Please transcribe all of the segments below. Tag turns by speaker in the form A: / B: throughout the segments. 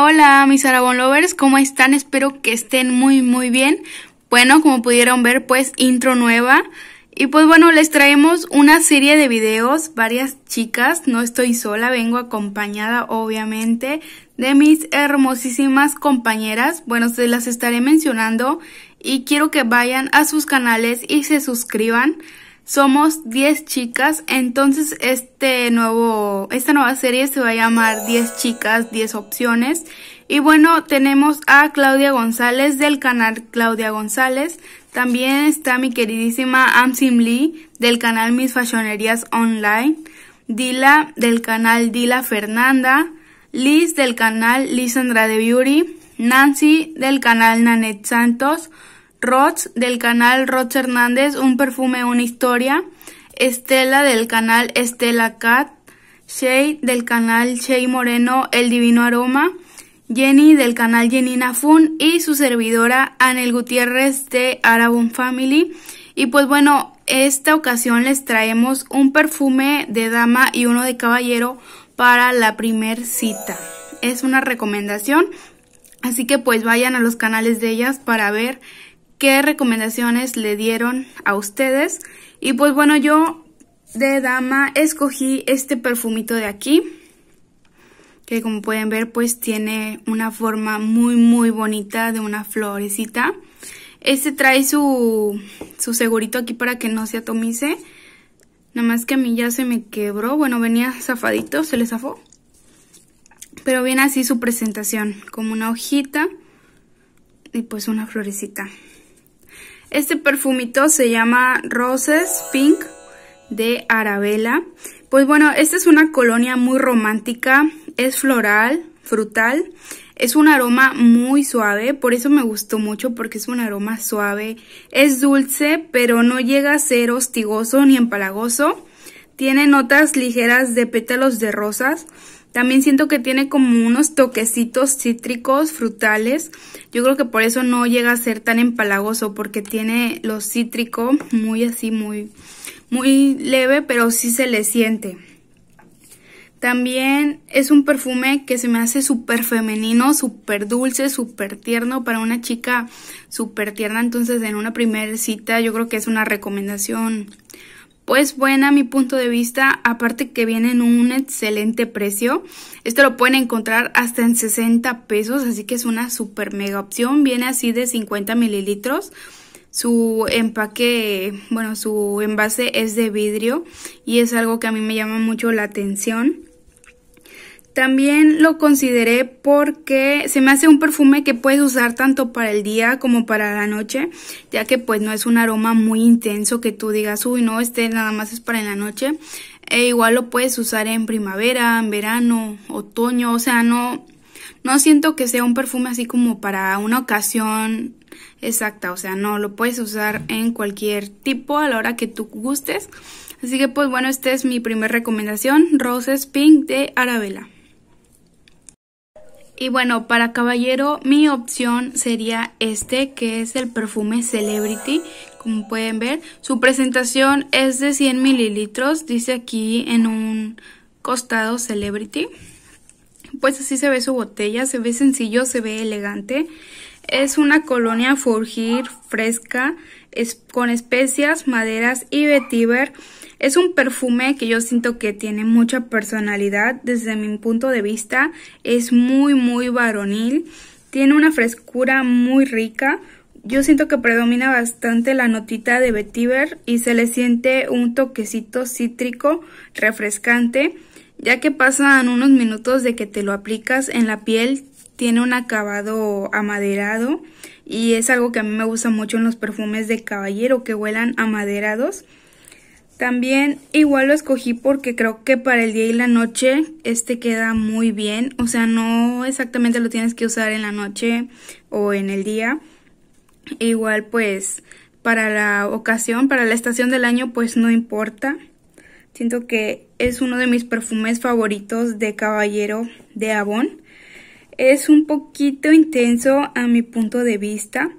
A: Hola, mis Aragón Lovers, ¿cómo están? Espero que estén muy, muy bien. Bueno, como pudieron ver, pues intro nueva. Y pues bueno, les traemos una serie de videos, varias chicas, no estoy sola, vengo acompañada obviamente de mis hermosísimas compañeras. Bueno, se las estaré mencionando y quiero que vayan a sus canales y se suscriban. Somos 10 chicas, entonces este nuevo, esta nueva serie se va a llamar 10 chicas, 10 opciones. Y bueno, tenemos a Claudia González del canal Claudia González. También está mi queridísima Amsim Lee del canal Mis Fashionerías Online. Dila del canal Dila Fernanda. Liz del canal Lisandra de Beauty. Nancy del canal Nanette Santos. Roch, del canal Roch Hernández, Un perfume, una historia, Estela del canal Estela Cat, Shay del canal Shay Moreno, El Divino Aroma, Jenny del canal Jenny Fun y su servidora Anel Gutiérrez de Arabon Family. Y pues bueno, esta ocasión les traemos un perfume de dama y uno de caballero para la primer cita. Es una recomendación, así que pues vayan a los canales de ellas para ver qué recomendaciones le dieron a ustedes. Y pues bueno, yo de dama escogí este perfumito de aquí. Que como pueden ver pues tiene una forma muy muy bonita de una florecita. Este trae su, su segurito aquí para que no se atomice. Nada más que a mí ya se me quebró. Bueno, venía zafadito, se le zafó. Pero viene así su presentación, como una hojita y pues una florecita. Este perfumito se llama Roses Pink de Arabella. Pues bueno, esta es una colonia muy romántica, es floral, frutal, es un aroma muy suave, por eso me gustó mucho porque es un aroma suave, es dulce pero no llega a ser hostigoso ni empalagoso, tiene notas ligeras de pétalos de rosas, también siento que tiene como unos toquecitos cítricos, frutales. Yo creo que por eso no llega a ser tan empalagoso porque tiene lo cítrico muy así, muy, muy leve, pero sí se le siente. También es un perfume que se me hace súper femenino, súper dulce, súper tierno para una chica súper tierna. Entonces en una primera cita yo creo que es una recomendación pues buena mi punto de vista, aparte que viene en un excelente precio. Este lo pueden encontrar hasta en 60 pesos, así que es una super mega opción. Viene así de 50 mililitros. Su empaque, bueno, su envase es de vidrio y es algo que a mí me llama mucho la atención. También lo consideré porque se me hace un perfume que puedes usar tanto para el día como para la noche, ya que pues no es un aroma muy intenso que tú digas, uy, no, este nada más es para en la noche. E igual lo puedes usar en primavera, en verano, otoño, o sea, no, no siento que sea un perfume así como para una ocasión exacta, o sea, no, lo puedes usar en cualquier tipo a la hora que tú gustes. Así que pues bueno, esta es mi primera recomendación, Roses Pink de Arabella. Y bueno, para caballero mi opción sería este, que es el perfume Celebrity. Como pueden ver, su presentación es de 100 mililitros, dice aquí en un costado Celebrity. Pues así se ve su botella, se ve sencillo, se ve elegante. Es una colonia forjir fresca, con especias, maderas y vetiver es un perfume que yo siento que tiene mucha personalidad. Desde mi punto de vista es muy muy varonil. Tiene una frescura muy rica. Yo siento que predomina bastante la notita de vetiver y se le siente un toquecito cítrico refrescante. Ya que pasan unos minutos de que te lo aplicas en la piel, tiene un acabado amaderado y es algo que a mí me gusta mucho en los perfumes de caballero que huelan amaderados. También igual lo escogí porque creo que para el día y la noche este queda muy bien. O sea, no exactamente lo tienes que usar en la noche o en el día. E igual pues para la ocasión, para la estación del año pues no importa. Siento que es uno de mis perfumes favoritos de caballero de Avon. Es un poquito intenso a mi punto de vista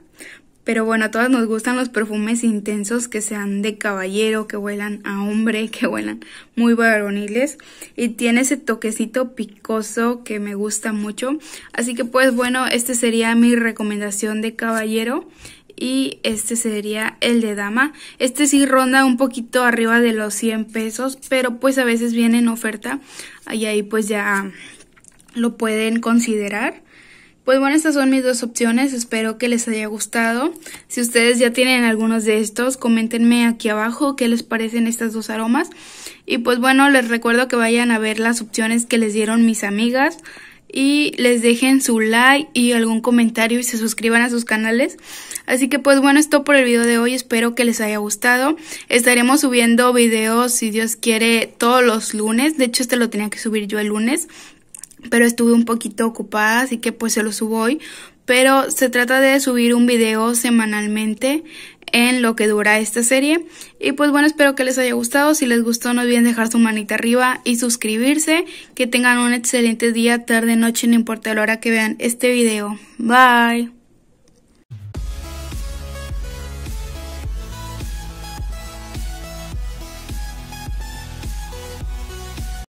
A: pero bueno, a todas nos gustan los perfumes intensos que sean de caballero, que huelan a hombre, que huelan muy varoniles. Y tiene ese toquecito picoso que me gusta mucho. Así que pues bueno, este sería mi recomendación de caballero. Y este sería el de dama. Este sí ronda un poquito arriba de los 100 pesos, pero pues a veces viene en oferta. Y ahí pues ya lo pueden considerar. Pues bueno, estas son mis dos opciones, espero que les haya gustado. Si ustedes ya tienen algunos de estos, coméntenme aquí abajo qué les parecen estas dos aromas. Y pues bueno, les recuerdo que vayan a ver las opciones que les dieron mis amigas y les dejen su like y algún comentario y se suscriban a sus canales. Así que pues bueno, esto por el video de hoy, espero que les haya gustado. Estaremos subiendo videos, si Dios quiere, todos los lunes. De hecho, este lo tenía que subir yo el lunes, pero estuve un poquito ocupada, así que pues se lo subo hoy. Pero se trata de subir un video semanalmente en lo que dura esta serie. Y pues bueno, espero que les haya gustado. Si les gustó, no olviden dejar su manita arriba y suscribirse. Que tengan un excelente día, tarde, noche, no importa la hora que vean este video. Bye.